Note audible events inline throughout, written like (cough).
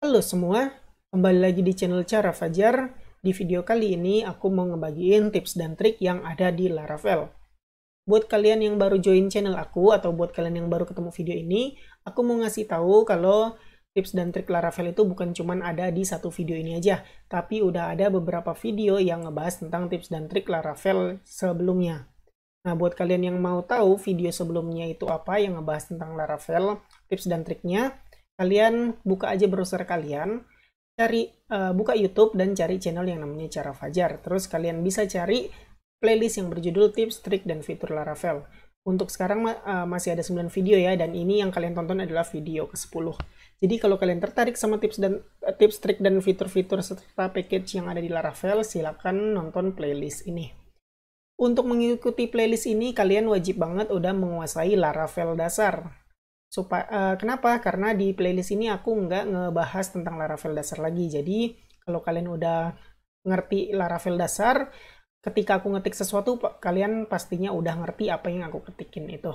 Halo semua, kembali lagi di channel Cara Fajar. Di video kali ini aku mau ngebagiin tips dan trik yang ada di Laravel. Buat kalian yang baru join channel aku atau buat kalian yang baru ketemu video ini, aku mau ngasih tahu kalau tips dan trik Laravel itu bukan cuman ada di satu video ini aja, tapi udah ada beberapa video yang ngebahas tentang tips dan trik Laravel sebelumnya. Nah, buat kalian yang mau tahu video sebelumnya itu apa yang ngebahas tentang Laravel, tips dan triknya, kalian buka aja browser kalian, cari uh, buka YouTube dan cari channel yang namanya Cara Fajar. Terus kalian bisa cari playlist yang berjudul tips, trik dan fitur Laravel. Untuk sekarang uh, masih ada 9 video ya dan ini yang kalian tonton adalah video ke-10. Jadi kalau kalian tertarik sama tips dan uh, tips, trik dan fitur-fitur serta package yang ada di Laravel, silahkan nonton playlist ini. Untuk mengikuti playlist ini, kalian wajib banget udah menguasai Laravel dasar. Supaya, uh, eh, kenapa? Karena di playlist ini aku nggak ngebahas tentang Laravel dasar lagi. Jadi kalau kalian udah ngerti Laravel dasar, ketika aku ngetik sesuatu, kalian pastinya udah ngerti apa yang aku ketikin itu.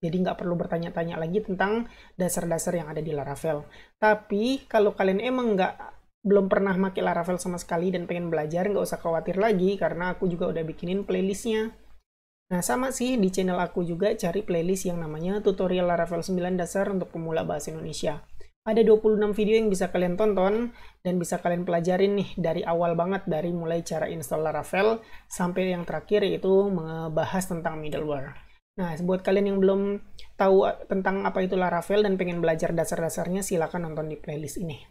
Jadi nggak perlu bertanya-tanya lagi tentang dasar-dasar yang ada di Laravel. Tapi kalau kalian emang nggak belum pernah pakai Laravel sama sekali dan pengen belajar, nggak usah khawatir lagi karena aku juga udah bikinin playlistnya. Nah, sama sih di channel aku juga cari playlist yang namanya tutorial Laravel 9 dasar untuk pemula bahasa Indonesia. Ada 26 video yang bisa kalian tonton dan bisa kalian pelajarin nih dari awal banget dari mulai cara install Laravel sampai yang terakhir yaitu membahas tentang middleware. Nah, buat kalian yang belum tahu eh, tentang apa itu Laravel dan pengen belajar dasar-dasarnya silahkan nonton di playlist ini.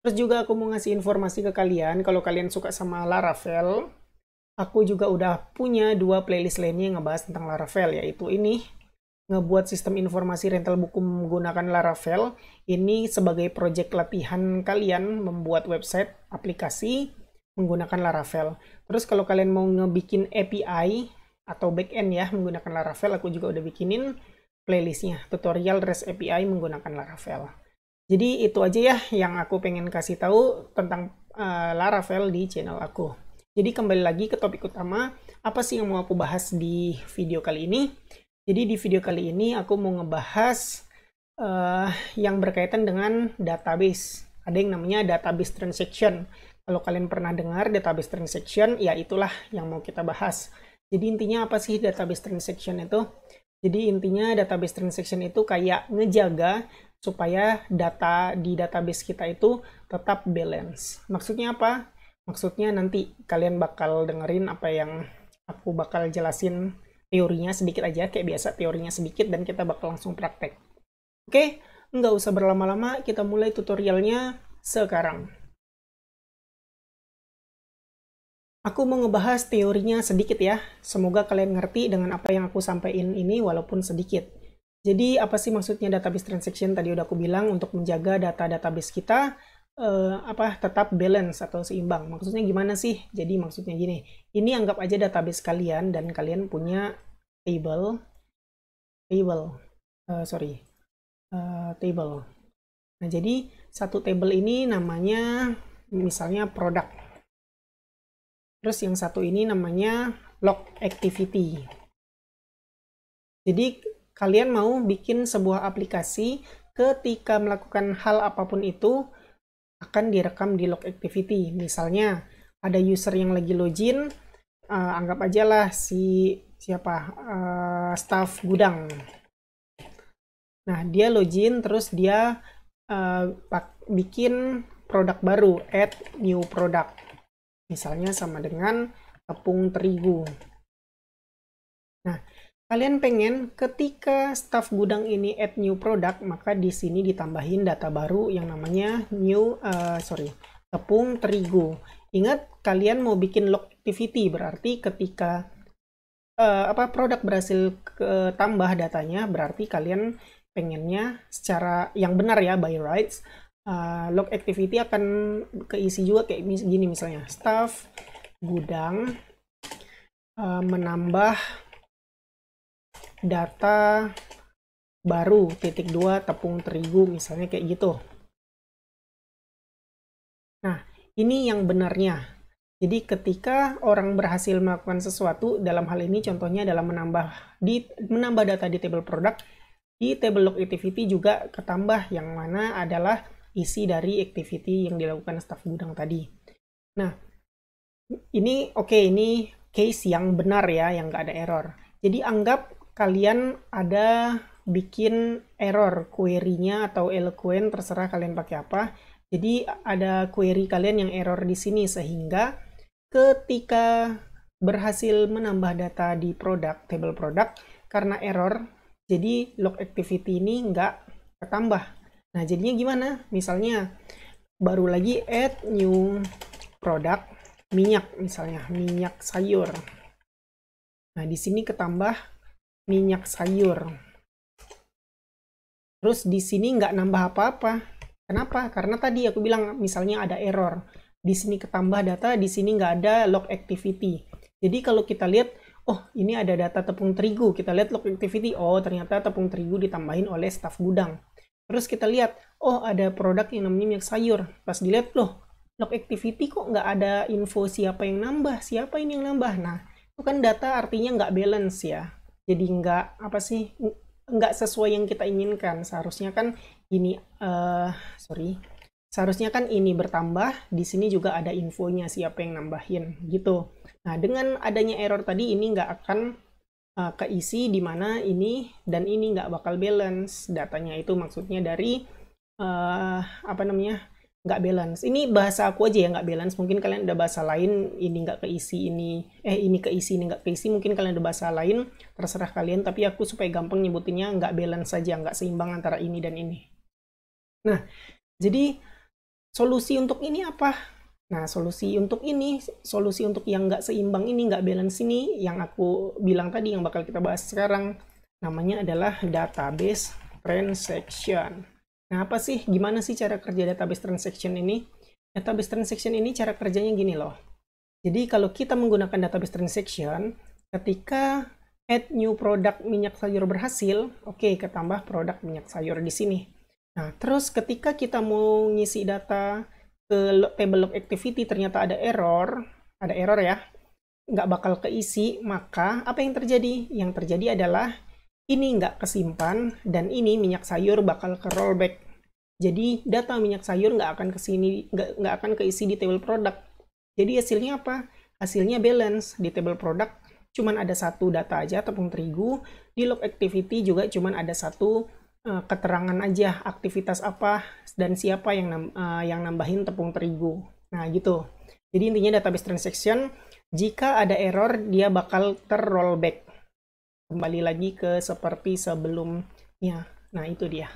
Terus juga aku mau ngasih informasi ke kalian kalau kalian suka sama Laravel, aku juga udah punya dua playlist lainnya yang ngebahas tentang Laravel yaitu ini ngebuat sistem informasi rental buku menggunakan Laravel ini sebagai project latihan kalian membuat website aplikasi menggunakan Laravel terus kalau kalian mau ngebikin API atau backend ya menggunakan Laravel aku juga udah bikinin playlistnya tutorial REST API menggunakan Laravel jadi itu aja ya yang aku pengen kasih tahu tentang uh, Laravel di channel aku jadi kembali lagi ke topik utama, apa sih yang mau aku bahas di video kali ini? Jadi di video kali ini aku mau ngebahas uh, yang berkaitan dengan database. Ada yang namanya database transaction. Kalau kalian pernah dengar database transaction, ya itulah yang mau kita bahas. Jadi intinya apa sih database transaction itu? Jadi intinya database transaction itu kayak ngejaga supaya data di database kita itu tetap balance. Maksudnya apa? maksudnya nanti kalian bakal dengerin apa yang aku bakal jelasin teorinya sedikit aja kayak biasa teorinya sedikit dan kita bakal langsung praktek oke nggak usah berlama-lama kita mulai tutorialnya sekarang Aku mau ngebahas teorinya sedikit ya. Semoga kalian ngerti dengan apa yang aku sampaikan ini walaupun sedikit. Jadi apa sih maksudnya database transaction tadi udah aku bilang untuk menjaga data database kita uh, apa tetap balance atau seimbang. Maksudnya gimana sih? Jadi maksudnya gini, ini anggap aja database kalian dan kalian punya table table uh, sorry uh, table. Nah jadi satu table ini namanya misalnya produk. Terus yang satu ini namanya log activity. Jadi kalian mau bikin sebuah aplikasi ketika melakukan hal apapun itu akan direkam di log activity. Misalnya ada user yang lagi login, uh, anggap aja lah si siapa uh, staff gudang. Nah dia login terus dia uh, bikin produk baru, add new product. Misalnya sama dengan tepung terigu. Nah Kalian pengen ketika staff gudang ini add new product, maka di sini ditambahin data baru yang namanya new, uh, sorry, tepung terigu. Ingat, kalian mau bikin log activity, berarti ketika uh, apa produk berhasil ke tambah datanya, berarti kalian pengennya secara yang benar ya, by rights, uh, log activity akan keisi juga kayak gini misalnya, staff gudang uh, menambah data baru titik dua tepung terigu misalnya kayak gitu. Nah, ini yang benarnya. Jadi ketika orang berhasil melakukan sesuatu dalam hal ini contohnya dalam menambah di menambah data di table product di table log activity juga ketambah yang mana adalah isi dari activity yang dilakukan staf gudang tadi. Nah, ini oke okay, ini case yang benar ya yang nggak ada error. Jadi anggap kalian ada bikin error query-nya atau eloquent terserah kalian pakai apa. Jadi ada query kalian yang error di sini sehingga ketika berhasil menambah data di produk table produk karena error jadi log activity ini nggak ketambah. Nah jadinya gimana? Misalnya baru lagi add new produk minyak misalnya minyak sayur. Nah di sini ketambah minyak sayur. Terus di sini nggak nambah apa-apa. Kenapa? Karena tadi aku bilang misalnya ada error. Di sini ketambah data, di sini nggak ada log activity. Jadi kalau kita lihat, oh ini ada data tepung terigu. Kita lihat log activity, oh ternyata tepung terigu ditambahin oleh staff gudang. Terus kita lihat, oh ada produk yang namanya minyak sayur. Pas dilihat, loh log activity kok nggak ada info siapa yang nambah, siapa ini yang nambah. Nah, itu kan data artinya nggak balance ya jadi nggak apa sih nggak sesuai yang kita inginkan seharusnya kan ini uh, eh, sorry seharusnya kan ini bertambah di sini juga ada infonya siapa yang nambahin gitu nah dengan adanya error tadi ini nggak akan uh, keisi di mana ini dan ini nggak bakal balance datanya itu maksudnya dari uh, apa namanya nggak balance. Ini bahasa aku aja ya nggak balance. Mungkin kalian ada bahasa lain ini nggak keisi ini eh ini keisi ini nggak keisi. Mungkin kalian ada bahasa lain terserah kalian. Tapi aku supaya gampang nyebutinnya nggak balance saja nggak seimbang antara ini dan ini. Nah jadi solusi untuk ini apa? Nah solusi untuk ini solusi untuk yang nggak seimbang ini nggak balance ini yang aku bilang tadi yang bakal kita bahas sekarang namanya adalah database transaction. Nah, apa sih, gimana sih cara kerja database transaction ini? Database transaction ini cara kerjanya gini loh. Jadi kalau kita menggunakan database transaction, ketika add new product minyak sayur berhasil, oke, okay, ketambah produk minyak sayur di sini. Nah, terus ketika kita mau ngisi data ke table log activity ternyata ada error, ada error ya, nggak bakal keisi, maka apa yang terjadi? Yang terjadi adalah ini nggak kesimpan dan ini minyak sayur bakal ke rollback. Jadi data minyak sayur nggak akan ke sini, nggak akan keisi di table product. Jadi hasilnya apa? Hasilnya balance di table product cuman ada satu data aja tepung terigu di log activity juga cuman ada satu uh, keterangan aja aktivitas apa dan siapa yang uh, yang nambahin tepung terigu nah gitu jadi intinya database transaction jika ada error dia bakal terrollback kembali lagi ke seperti sebelumnya nah itu dia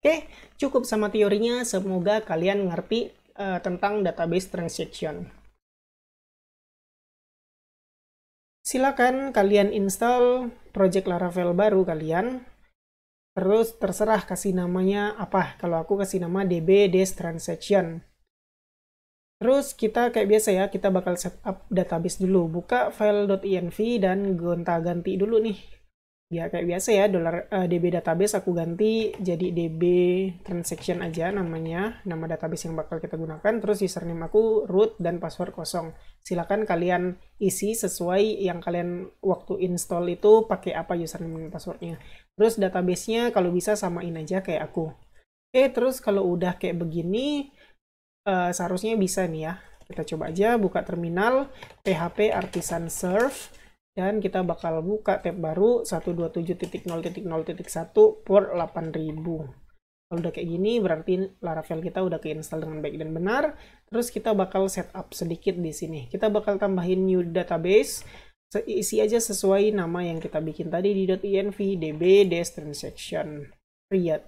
Oke, cukup sama teorinya. Semoga kalian ngerti uh, tentang database transaction. Silakan kalian install project Laravel baru kalian. Terus terserah kasih namanya apa. Kalau aku kasih nama DB Des Transaction. Terus kita kayak biasa ya, kita bakal setup database dulu. Buka file .env dan gonta-ganti dulu nih ya kayak biasa ya dolar uh, eh, DB database aku ganti jadi DB transaction aja namanya nama database yang bakal kita gunakan terus username aku root dan password kosong silakan kalian isi sesuai yang kalian waktu install itu pakai apa username dan passwordnya terus databasenya kalau bisa samain aja kayak aku oke terus kalau udah kayak begini uh, seharusnya bisa nih ya kita coba aja buka terminal php artisan serve dan kita bakal buka tab baru 127.0.0.1 port 8000 kalau udah kayak gini berarti Laravel kita udah keinstall dengan baik dan benar terus kita bakal setup sedikit di sini kita bakal tambahin new database isi aja sesuai nama yang kita bikin tadi di .env db dash transaction create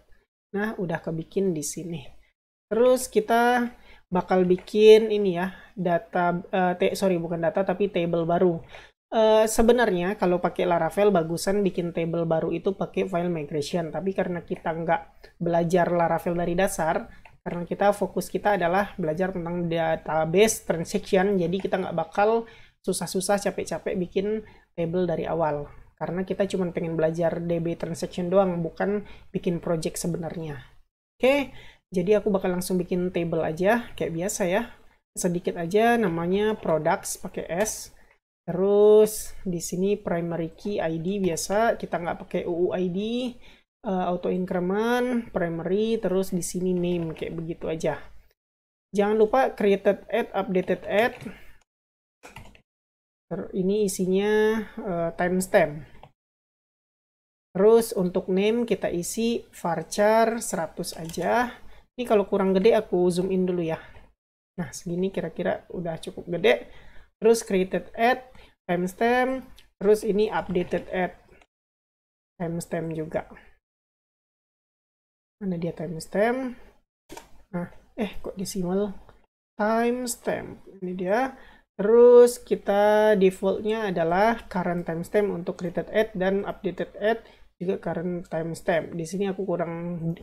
nah udah kebikin di sini terus kita bakal bikin ini ya data uh, eh, te, sorry bukan data tapi table baru Eh, sebenarnya kalau pakai Laravel bagusan bikin table baru itu pakai file migration tapi karena kita nggak belajar Laravel dari dasar karena kita fokus kita adalah belajar tentang database transaction jadi kita nggak bakal susah-susah capek-capek bikin table dari awal karena kita cuma pengen belajar DB transaction doang bukan bikin project sebenarnya oke jadi aku bakal langsung bikin table aja kayak biasa ya sedikit aja namanya products pakai S Terus di sini primary key ID biasa kita nggak pakai UUID, uh, eh, auto increment, primary, terus di sini name kayak begitu aja. Jangan lupa created at, updated at. Ini isinya uh, timestamp. Terus untuk name kita isi varchar 100 aja. Ini kalau kurang gede aku zoom in dulu ya. Nah segini kira-kira udah cukup gede. Terus created at timestamp terus ini updated at timestamp juga mana dia timestamp nah eh kok disimal timestamp ini dia terus kita defaultnya adalah current timestamp untuk created at dan updated at juga current timestamp di sini aku kurang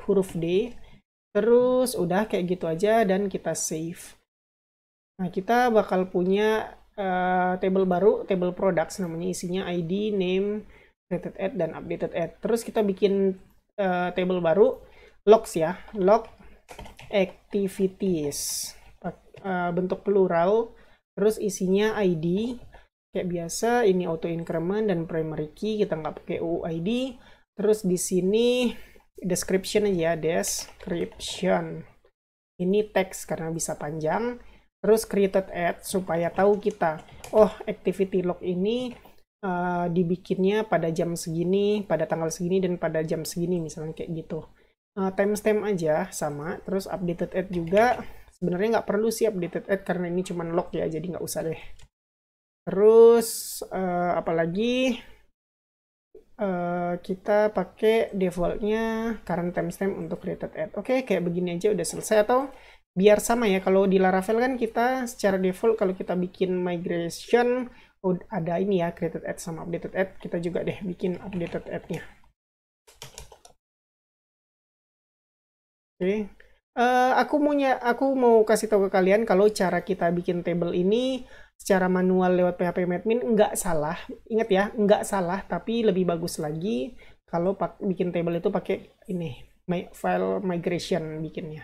huruf D terus udah kayak gitu aja dan kita save nah kita bakal punya Eh, table baru, table products namanya isinya ID, name, created at dan updated at. Terus kita bikin uh, table baru logs ya, log activities. Uh, bentuk plural, terus isinya ID kayak biasa ini auto increment dan primary key kita nggak pakai UID. Terus di sini description aja, description. Ini teks karena bisa panjang terus created at supaya tahu kita oh activity log ini uh, dibikinnya pada jam segini pada tanggal segini dan pada jam segini misalnya kayak gitu uh, timestamp aja sama terus updated at juga sebenarnya nggak perlu sih updated at karena ini cuma log ya jadi nggak usah deh terus uh, apalagi uh, kita pakai defaultnya current timestamp untuk created ad. Oke, okay, kayak begini aja udah selesai atau biar sama ya kalau di Laravel kan kita secara default kalau kita bikin migration ada ini ya created add sama updated add kita juga deh bikin updated add-nya oke okay. uh, eh, aku punya aku mau kasih tahu ke kalian kalau cara kita bikin table ini secara manual lewat PHP admin nggak salah ingat ya nggak salah tapi lebih bagus lagi kalau bikin table itu pakai ini file migration bikinnya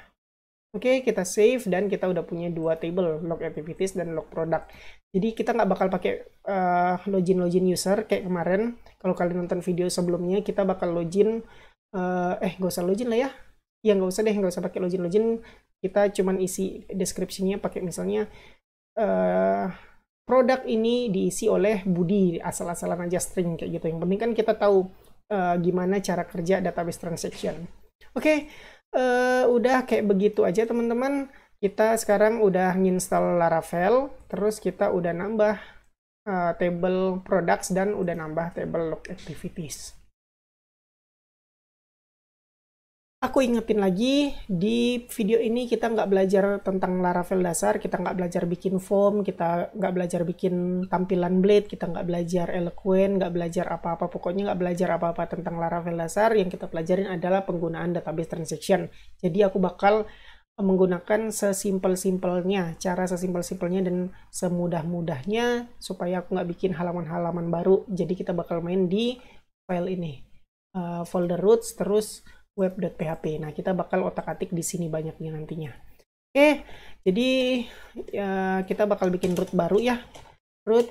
Oke, okay, kita save dan kita udah punya dua table, log activities dan log product. Jadi kita nggak bakal pakai uh, eh, login-login user kayak kemarin. Kalau kalian nonton video sebelumnya, kita bakal login, uh, eh nggak usah login lah ya. Ya nggak usah deh, nggak usah pakai login-login. Kita cuman isi deskripsinya pakai misalnya uh, produk ini diisi oleh Budi, asal-asalan aja string kayak gitu. Yang penting kan kita tahu uh, gimana cara kerja database transaction. Oke, okay uh, udah kayak begitu aja teman-teman kita sekarang udah nginstal Laravel terus kita udah nambah uh, table products dan udah nambah table log activities Aku ingetin lagi, di video ini kita nggak belajar tentang Laravel dasar, kita nggak belajar bikin form, kita nggak belajar bikin tampilan blade, kita nggak belajar eloquent, nggak belajar apa-apa, pokoknya nggak belajar apa-apa tentang Laravel dasar, yang kita pelajarin adalah penggunaan database transaction. Jadi aku bakal menggunakan sesimpel-simpelnya, cara sesimpel-simpelnya dan semudah-mudahnya supaya aku nggak bikin halaman-halaman baru. Jadi kita bakal main di file ini, uh, folder roots, terus web.php. Nah, kita bakal otak-atik di sini banyaknya nantinya. Oke, jadi ya, kita bakal bikin root baru ya. Root,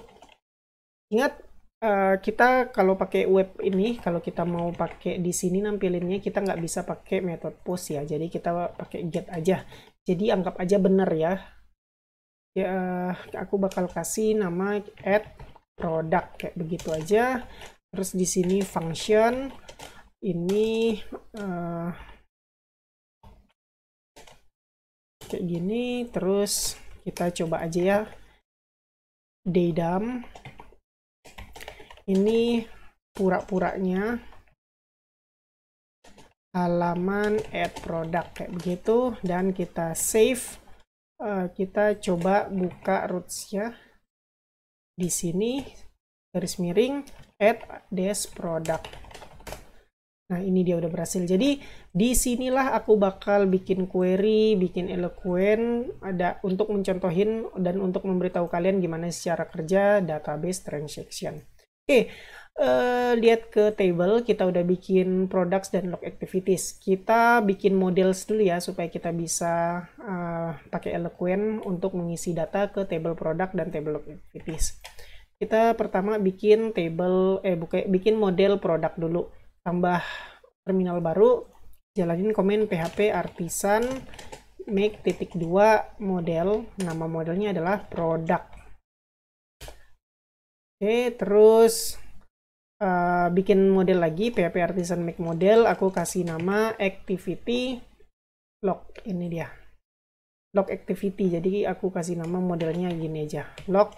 ingat eh, kita kalau pakai web ini, kalau kita mau pakai di sini nampilinnya, kita nggak bisa pakai metode post ya. Jadi kita pakai get aja. Jadi anggap aja benar ya. Ya, aku bakal kasih nama add product kayak begitu aja. Terus di sini function ini uh, kayak gini terus kita coba aja ya dedam ini pura-puranya halaman add product kayak begitu dan kita save uh, kita coba buka ya di sini garis miring add this product Nah, ini dia udah berhasil. Jadi, disinilah aku bakal bikin query, bikin eloquent, ada untuk mencontohin dan untuk memberitahu kalian gimana secara kerja database transaction. Oke, okay. uh, eh, lihat ke table, kita udah bikin products dan log activities. Kita bikin models dulu ya, supaya kita bisa uh, pakai eloquent untuk mengisi data ke table product dan table log activities. Kita pertama bikin table, eh bukan, bikin model produk dulu tambah terminal baru jalanin komen php artisan make titik dua model nama modelnya adalah produk oke terus uh, bikin model lagi php artisan make model aku kasih nama activity log ini dia log activity jadi aku kasih nama modelnya gini aja log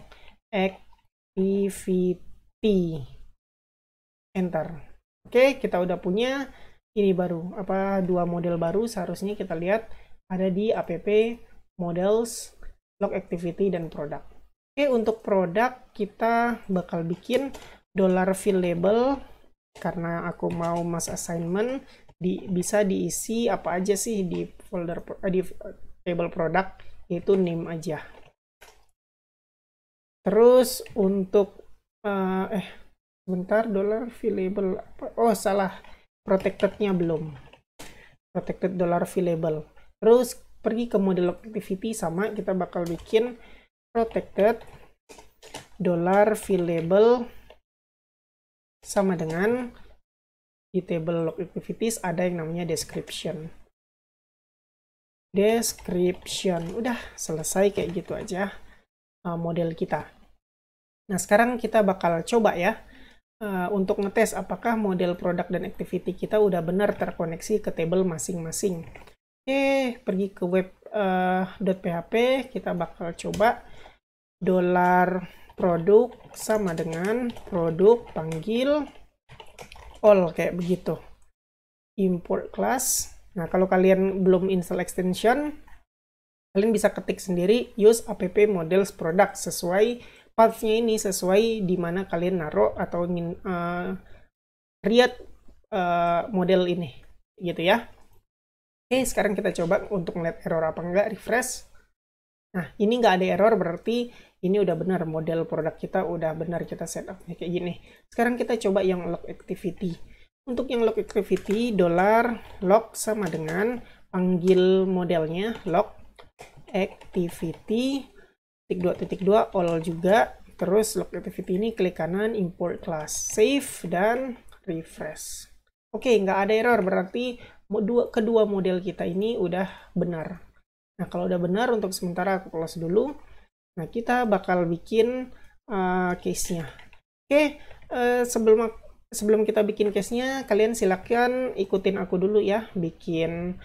activity enter Oke, kita udah punya ini baru apa dua model baru seharusnya kita lihat ada di app models log activity dan produk. oke untuk produk kita bakal bikin dollar fill label karena aku mau mas assignment di bisa diisi apa aja sih di folder eh, di table product yaitu name aja terus untuk uh, eh, eh bentar dollar available oh salah protectednya belum protected dollar available terus pergi ke model activity sama kita bakal bikin protected dollar available sama dengan di table log activities ada yang namanya description description udah selesai kayak gitu aja uh, model kita nah sekarang kita bakal coba ya Eh, untuk ngetes apakah model produk dan activity kita udah benar terkoneksi ke table masing-masing. Oke, pergi ke web uh, .php, kita bakal coba dolar produk sama dengan produk panggil all kayak begitu. Import class. Nah, kalau kalian belum install extension, kalian bisa ketik sendiri use app models product sesuai valve ini sesuai di mana kalian naruh atau ingin uh, eh, create uh, model ini gitu ya oke sekarang kita coba untuk melihat error apa enggak refresh nah ini nggak ada error berarti ini udah benar model produk kita udah benar kita setup kayak gini sekarang kita coba yang log activity untuk yang log activity dollar log sama dengan panggil modelnya log activity titik titik dua dua all juga. Terus lock activity ini klik kanan import class, save dan refresh. Oke, nggak ada error berarti dua, kedua model kita ini udah benar. Nah, kalau udah benar untuk sementara aku close dulu. Nah, kita bakal bikin uh, case-nya. Oke, uh, sebelum sebelum kita bikin case-nya, kalian silakan ikutin aku dulu ya, bikin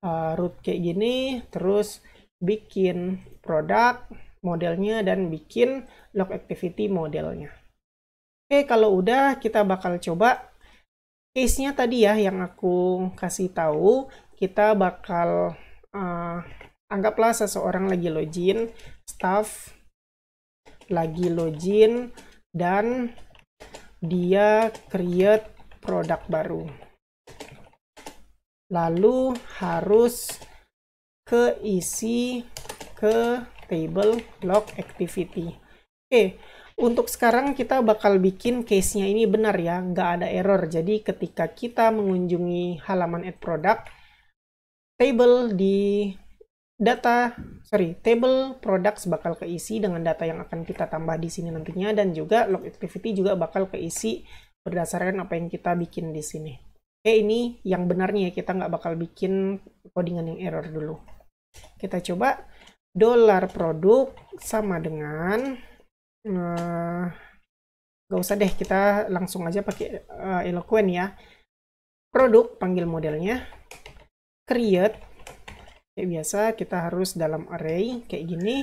uh, eh, root kayak gini, terus bikin produk modelnya dan bikin log activity modelnya. Oke, kalau udah kita bakal coba case-nya tadi ya yang aku kasih tahu, kita bakal uh, anggaplah seseorang lagi login, staff lagi login dan dia create produk baru. Lalu harus keisi ke table log activity. Oke, untuk sekarang kita bakal bikin case-nya ini benar ya, nggak ada error. Jadi ketika kita mengunjungi halaman add product, table di data, sorry, table products bakal keisi dengan data yang akan kita tambah di sini nantinya, dan juga log activity juga bakal keisi berdasarkan apa yang kita bikin di sini. Oke, ini yang benarnya ya, kita nggak bakal bikin codingan yang error dulu. Kita coba dolar produk sama dengan uh, eh, gak usah deh kita langsung aja pakai uh, eloquent ya produk panggil modelnya create kayak biasa kita harus dalam array kayak gini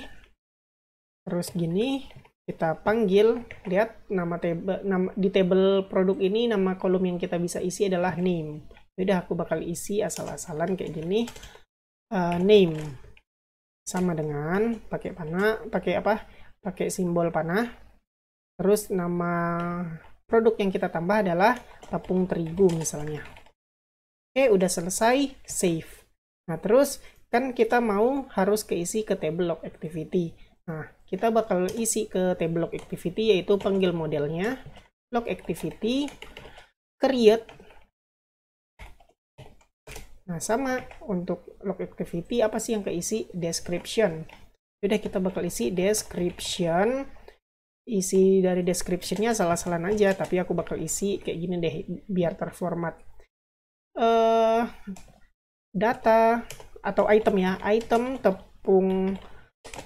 terus gini kita panggil lihat nama table nama, di table produk ini nama kolom yang kita bisa isi adalah name udah aku bakal isi asal-asalan kayak gini uh, name sama dengan pakai panah pakai apa pakai simbol panah terus nama produk yang kita tambah adalah tepung terigu misalnya oke udah selesai save nah terus kan kita mau harus keisi ke table log activity nah kita bakal isi ke table log activity yaitu panggil modelnya log activity create Nah, sama untuk log activity, apa sih yang keisi? Description. sudah kita bakal isi description. Isi dari descriptionnya salah salah aja, tapi aku bakal isi kayak gini deh, biar terformat. Uh, data atau item ya, item tepung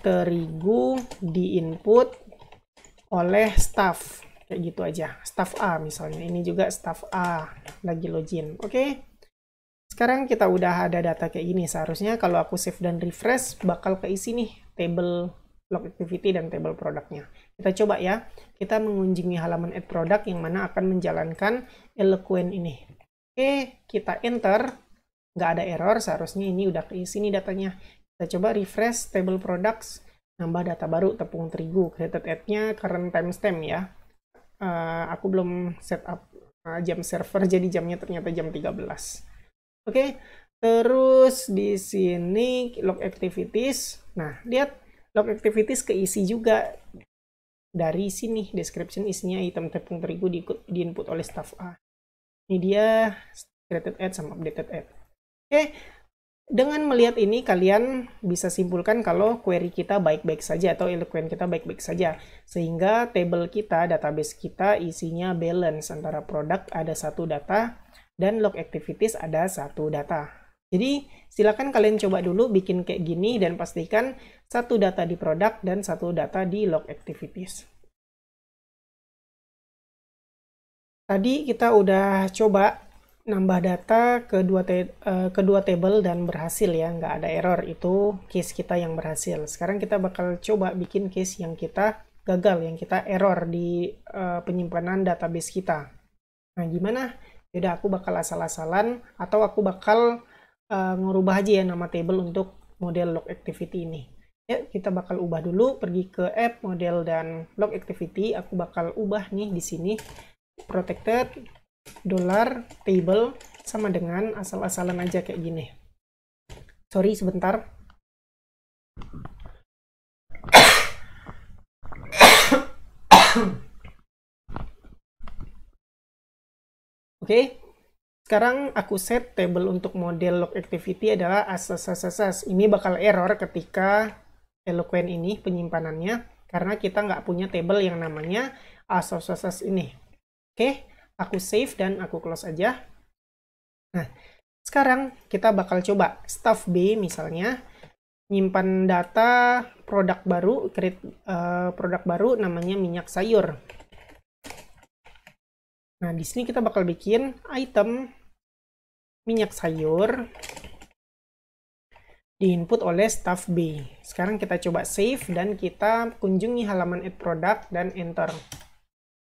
terigu di input oleh staff. Kayak gitu aja, staff A misalnya. Ini juga staff A lagi login. Oke. Okay? Sekarang kita udah ada data kayak gini Seharusnya kalau aku save dan refresh, bakal keisi nih table log activity dan table produknya. Kita coba ya. Kita mengunjungi halaman add product yang mana akan menjalankan eloquent ini. Oke, kita enter. Nggak ada error, seharusnya ini udah keisi nih datanya. Kita coba refresh table products, nambah data baru tepung terigu, created add nya current timestamp ya. Uh, aku belum setup uh, eh, jam server, (laughs) jadi jamnya ternyata jam 13. Oke. Okay? Terus di sini log activities. Nah, lihat log activities keisi juga dari sini description isinya item tepung terigu di, di input oleh staff A. Ini dia created ad sama updated ad. Oke. Okay. Dengan melihat ini kalian bisa simpulkan kalau query kita baik-baik saja atau eloquent kita baik-baik saja sehingga table kita, database kita isinya balance antara produk ada satu data dan log activities ada satu data. Jadi silakan kalian coba dulu bikin kayak gini dan pastikan satu data di produk dan satu data di log activities. Tadi kita udah coba nambah data ke dua, eh, table dan berhasil ya, nggak ada error. Itu case kita yang berhasil. Sekarang kita bakal coba bikin case yang kita gagal, yang kita error di uh, penyimpanan database kita. Nah, gimana yaudah aku bakal asal-asalan atau aku bakal uh, ngerubah aja ya nama table untuk model log activity ini ya kita bakal ubah dulu pergi ke app model dan log activity aku bakal ubah nih di sini protected dollar table sama dengan asal-asalan aja kayak gini sorry sebentar okay? Sekarang aku set table untuk model log activity adalah asas asas asas. Ini bakal error ketika eloquent ini penyimpanannya karena kita nggak punya table yang namanya asas asas ini. Oke, okay? aku save dan aku close aja. Nah, sekarang kita bakal coba staff B misalnya nyimpan data produk baru create uh, produk baru namanya minyak sayur. Nah, di sini kita bakal bikin item minyak sayur di input oleh staff B. Sekarang kita coba save dan kita kunjungi halaman add product dan enter.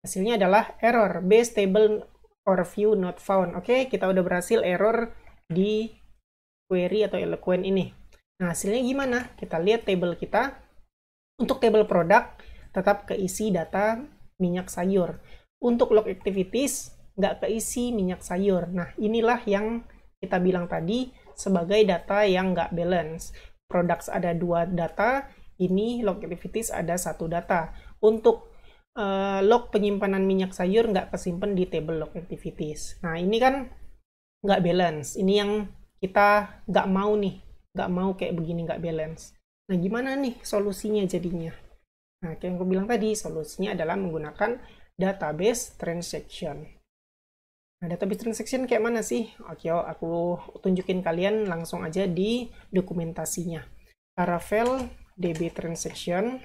Hasilnya adalah error base table or view not found. Oke, kita udah berhasil error di query atau eloquent ini. Nah, hasilnya gimana? Kita lihat table kita. Untuk table product tetap keisi data minyak sayur. Untuk log activities, nggak keisi minyak sayur. Nah, inilah yang kita bilang tadi sebagai data yang nggak balance. Products ada dua data, ini log activities ada satu data. Untuk uh, log penyimpanan minyak sayur nggak kesimpan di table log activities. Nah, ini kan nggak balance. Ini yang kita nggak mau nih, nggak mau kayak begini nggak balance. Nah, gimana nih solusinya jadinya? Nah, kayak yang gue bilang tadi, solusinya adalah menggunakan database transaction. Nah, database transaction kayak mana sih? Oke, aku tunjukin kalian langsung aja di dokumentasinya. Laravel DB transaction.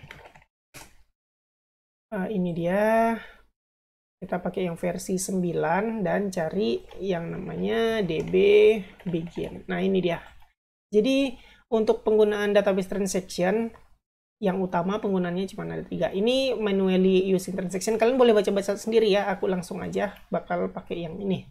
Uh, ini dia. Kita pakai yang versi 9 dan cari yang namanya DB begin. Nah, ini dia. Jadi, untuk penggunaan database transaction, yang utama penggunanya cuma ada tiga. Ini manually using transaction. Kalian boleh baca-baca sendiri ya. Aku langsung aja bakal pakai yang ini.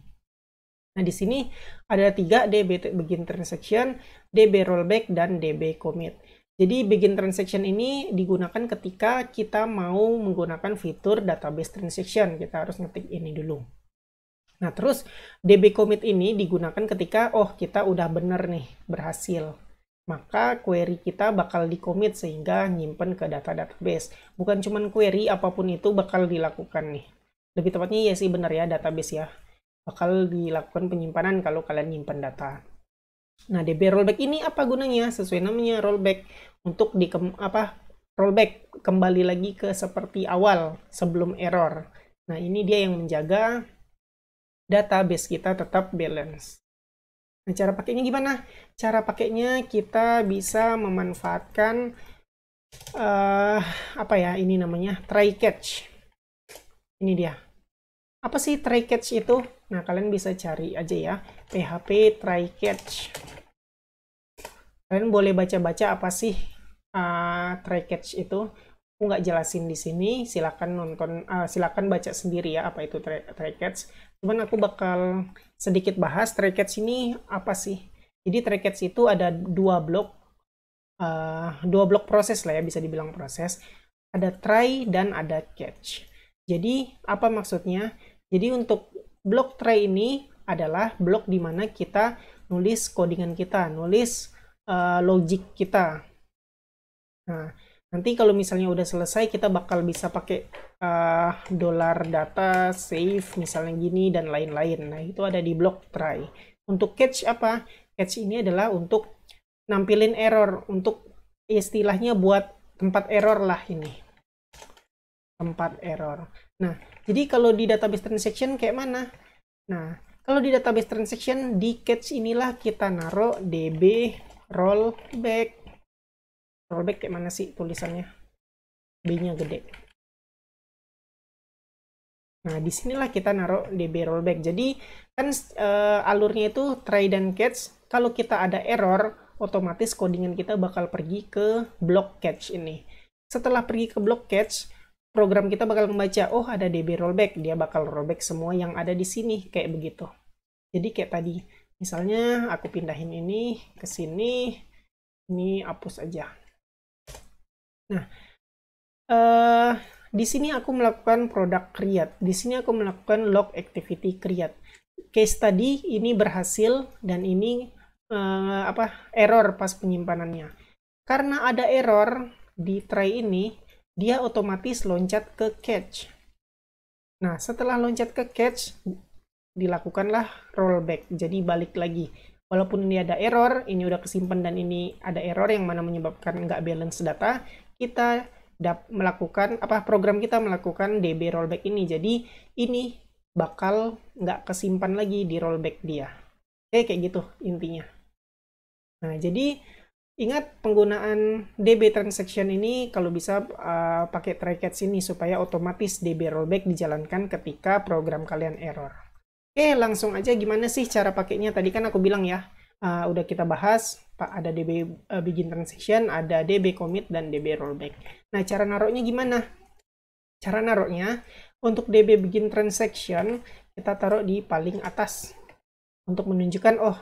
Nah, di sini ada tiga DB begin transaction, DB rollback, dan DB commit. Jadi begin transaction ini digunakan ketika kita mau menggunakan fitur database transaction. Kita harus ngetik ini dulu. Nah, terus DB commit ini digunakan ketika, oh kita udah bener nih, berhasil maka query kita bakal dikomit sehingga nyimpen ke data database. Bukan cuma query, apapun itu bakal dilakukan nih. Lebih tepatnya ya sih benar ya database ya. Bakal dilakukan penyimpanan kalau kalian nyimpen data. Nah, DB rollback ini apa gunanya? Sesuai namanya rollback untuk di apa rollback kembali lagi ke seperti awal sebelum error. Nah, ini dia yang menjaga database kita tetap balance. Nah, cara pakainya gimana? Cara pakainya kita bisa memanfaatkan uh, apa ya? Ini namanya try catch. Ini dia. Apa sih try catch itu? Nah, kalian bisa cari aja ya, PHP try catch. Kalian boleh baca-baca apa sih uh, eh, try catch itu? Aku nggak jelasin di sini. Silakan nonton, uh, silakan baca sendiri ya apa itu try, try catch. Cuman aku bakal sedikit bahas trickets ini apa sih? Jadi trickets itu ada dua blok, uh, dua blok proses lah ya bisa dibilang proses. Ada try dan ada catch. Jadi apa maksudnya? Jadi untuk blok try ini adalah blok di mana kita nulis codingan kita, nulis uh, logic kita. Nah, Nanti kalau misalnya udah selesai, kita bakal bisa pakai uh, ah, dollar data, save, misalnya gini, dan lain-lain. Nah, itu ada di blog try. Untuk catch apa? Catch ini adalah untuk nampilin error, untuk istilahnya buat tempat error lah ini. Tempat error. Nah, jadi kalau di database transaction kayak mana? Nah, kalau di database transaction, di catch inilah kita naruh db rollback rollback kayak mana sih tulisannya B-nya gede nah disinilah kita naruh DB rollback jadi kan uh, alurnya itu try dan catch kalau kita ada error otomatis codingan kita bakal pergi ke block catch ini setelah pergi ke block catch program kita bakal membaca oh ada DB rollback dia bakal rollback semua yang ada di sini kayak begitu jadi kayak tadi misalnya aku pindahin ini ke sini ini hapus aja Nah, uh, di sini aku melakukan produk create. Di sini aku melakukan log activity create. Case tadi ini berhasil dan ini uh, apa error pas penyimpanannya. Karena ada error di try ini, dia otomatis loncat ke catch. Nah, setelah loncat ke catch, dilakukanlah rollback. Jadi balik lagi walaupun ini ada error, ini udah kesimpan dan ini ada error yang mana menyebabkan nggak balance data, kita melakukan apa program kita melakukan DB rollback ini. Jadi ini bakal nggak kesimpan lagi di rollback dia. Oke, kayak gitu intinya. Nah, jadi ingat penggunaan DB transaction ini kalau bisa uh, pakai catch ini supaya otomatis DB rollback dijalankan ketika program kalian error. Oke, langsung aja gimana sih cara pakainya? Tadi kan aku bilang ya, uh, udah kita bahas ada DB eh, begin transaction, ada DB commit dan DB rollback. Nah, cara naruhnya gimana? Cara naruhnya untuk DB begin transaction kita taruh di paling atas untuk menunjukkan oh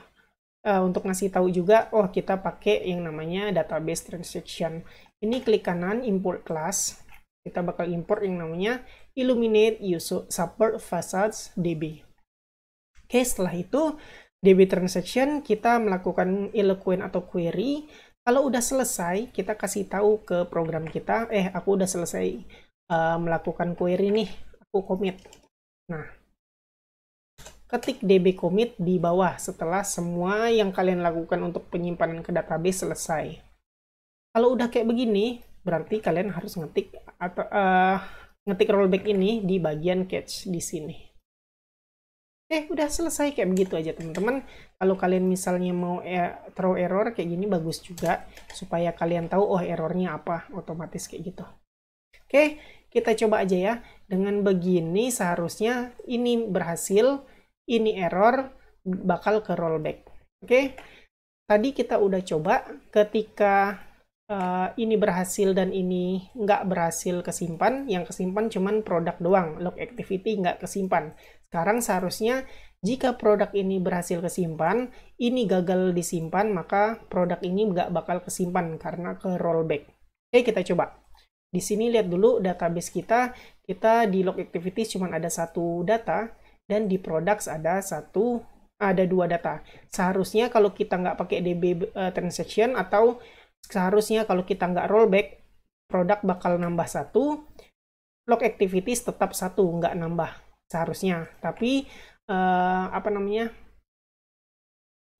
uh, untuk ngasih tahu juga oh kita pakai yang namanya database transaction. Ini klik kanan import class. Kita bakal import yang namanya Illuminate User Support Facades DB. Oke, setelah itu DB transaction kita melakukan eloquent atau query. Kalau udah selesai, kita kasih tahu ke program kita, eh aku udah selesai uh, melakukan query nih, aku commit. Nah, ketik db commit di bawah setelah semua yang kalian lakukan untuk penyimpanan ke database selesai. Kalau udah kayak begini, berarti kalian harus ngetik atau uh, ngetik rollback ini di bagian catch di sini eh udah selesai kayak begitu aja teman-teman kalau kalian misalnya mau e, throw error kayak gini bagus juga supaya kalian tahu oh errornya apa otomatis kayak gitu oke kita coba aja ya dengan begini seharusnya ini berhasil ini error bakal ke rollback oke tadi kita udah coba ketika Eh, ini berhasil dan ini nggak berhasil kesimpan, yang kesimpan cuman produk doang, log activity nggak kesimpan. Sekarang seharusnya jika produk ini berhasil kesimpan, ini gagal disimpan, maka produk ini nggak bakal kesimpan karena ke rollback. Oke, kita coba. Di sini lihat dulu database kita, kita di log activity cuman ada satu data, dan di products ada satu ada dua data. Seharusnya kalau kita nggak pakai DB uh, eh, transaction atau seharusnya kalau kita nggak rollback produk bakal nambah satu log activities tetap satu nggak nambah seharusnya tapi eh, apa namanya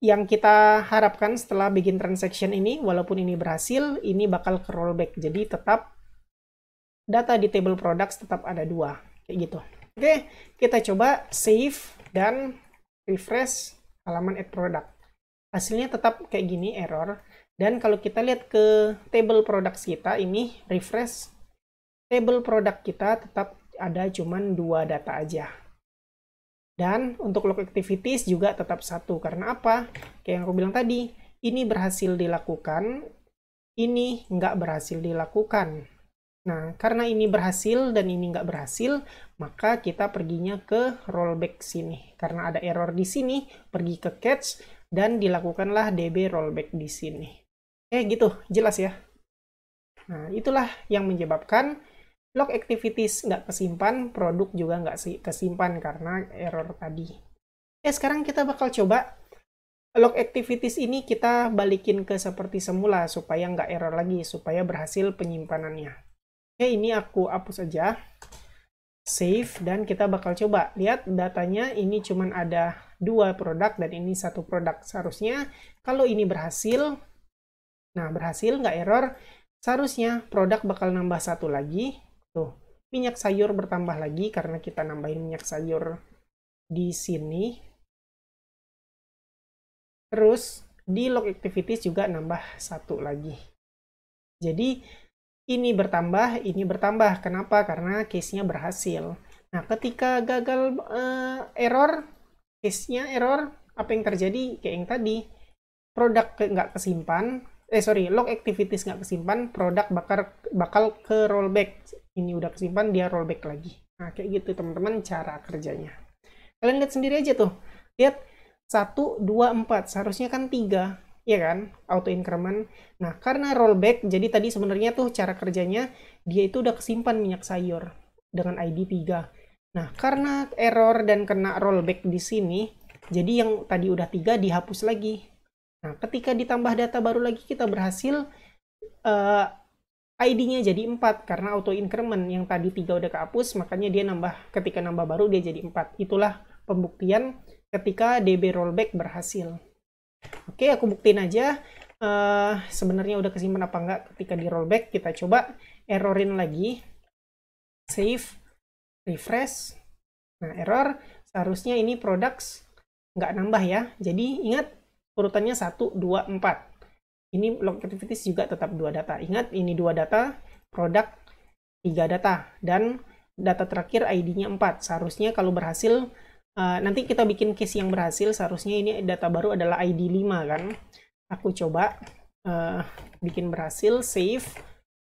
yang kita harapkan setelah bikin transaction ini walaupun ini berhasil ini bakal ke rollback jadi tetap data di table products tetap ada dua kayak gitu oke kita coba save dan refresh halaman add product hasilnya tetap kayak gini error dan kalau kita lihat ke table products kita ini refresh table product kita tetap ada cuman dua data aja. Dan untuk log activities juga tetap satu karena apa? Kayak yang aku bilang tadi, ini berhasil dilakukan, ini nggak berhasil dilakukan. Nah, karena ini berhasil dan ini nggak berhasil, maka kita perginya ke rollback sini. Karena ada error di sini, pergi ke catch, dan dilakukanlah DB rollback di sini. Oke, eh, gitu. Jelas ya. Nah, itulah yang menyebabkan log activities nggak kesimpan, produk juga nggak kesimpan karena error tadi. Oke, eh, sekarang kita bakal coba log activities ini kita balikin ke seperti semula supaya nggak error lagi, supaya berhasil penyimpanannya. Oke, ini aku hapus aja. Save, dan kita bakal coba. Lihat datanya ini cuman ada dua produk dan ini satu produk. Seharusnya kalau ini berhasil, Nah, berhasil nggak error, seharusnya produk bakal nambah satu lagi. Tuh, minyak sayur bertambah lagi karena kita nambahin minyak sayur di sini. Terus, di log activities juga nambah satu lagi. Jadi, ini bertambah, ini bertambah. Kenapa? Karena case-nya berhasil. Nah, ketika gagal uh, error, case-nya error, apa yang terjadi? Kayak yang tadi, produk nggak kesimpan, eh sorry log activities nggak kesimpan produk bakal bakal ke rollback ini udah kesimpan dia rollback lagi nah kayak gitu teman-teman cara kerjanya kalian lihat sendiri aja tuh lihat satu dua empat seharusnya kan tiga, ya kan auto increment nah karena rollback jadi tadi sebenarnya tuh cara kerjanya dia itu udah kesimpan minyak sayur dengan ID tiga. nah karena error dan kena rollback di sini jadi yang tadi udah tiga dihapus lagi Nah, ketika ditambah data baru lagi kita berhasil uh, eh, ID-nya jadi 4 karena auto increment yang tadi tiga udah kehapus, makanya dia nambah ketika nambah baru dia jadi 4. Itulah pembuktian ketika DB rollback berhasil. Oke, aku buktiin aja uh, sebenarnya udah kesimpan apa enggak ketika di rollback. Kita coba errorin lagi. Save, refresh. Nah, error. Seharusnya ini products nggak nambah ya. Jadi ingat urutannya 1, 2, 4. Ini log activities juga tetap dua data. Ingat, ini dua data, produk tiga data, dan data terakhir ID-nya 4. Seharusnya kalau berhasil, uh, nanti kita bikin case yang berhasil, seharusnya ini data baru adalah ID 5 kan. Aku coba uh, bikin berhasil, save,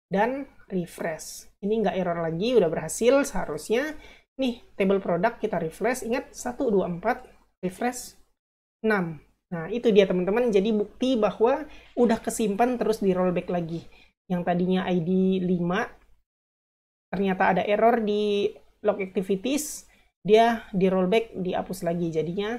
dan refresh. Ini nggak error lagi, udah berhasil seharusnya. Nih, table product kita refresh. Ingat, 1, 2, 4, refresh, 6. Nah, itu dia teman-teman. Jadi bukti bahwa udah kesimpan terus di rollback lagi. Yang tadinya ID 5 ternyata ada error di log activities, dia di rollback dihapus lagi. Jadinya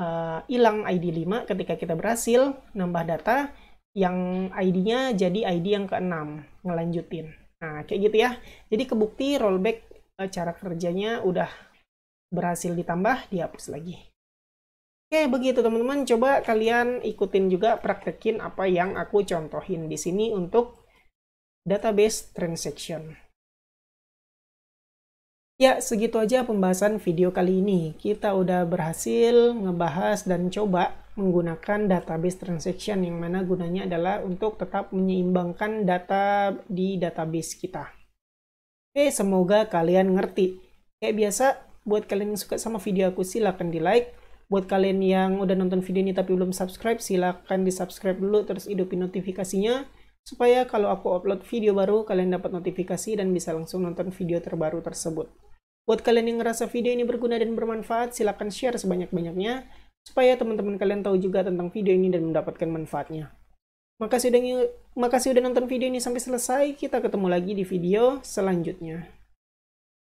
eh, hilang uh, ID 5 ketika kita berhasil nambah data yang ID-nya jadi ID yang ke-6, ngelanjutin. Nah, kayak gitu ya. Jadi kebukti rollback eh, cara kerjanya udah berhasil ditambah, dihapus lagi. Oke, begitu teman-teman. Coba kalian ikutin juga praktekin apa yang aku contohin di sini untuk database transaction. Ya, segitu aja pembahasan video kali ini. Kita udah berhasil ngebahas dan coba menggunakan database transaction yang mana gunanya adalah untuk tetap menyeimbangkan data di database kita. Oke, semoga kalian ngerti. Kayak biasa, buat kalian yang suka sama video aku silahkan di like, buat kalian yang udah nonton video ini tapi belum subscribe silahkan di subscribe dulu terus hidupin notifikasinya supaya kalau aku upload video baru kalian dapat notifikasi dan bisa langsung nonton video terbaru tersebut buat kalian yang ngerasa video ini berguna dan bermanfaat silahkan share sebanyak-banyaknya supaya teman-teman kalian tahu juga tentang video ini dan mendapatkan manfaatnya makasih udah makasih udah nonton video ini sampai selesai kita ketemu lagi di video selanjutnya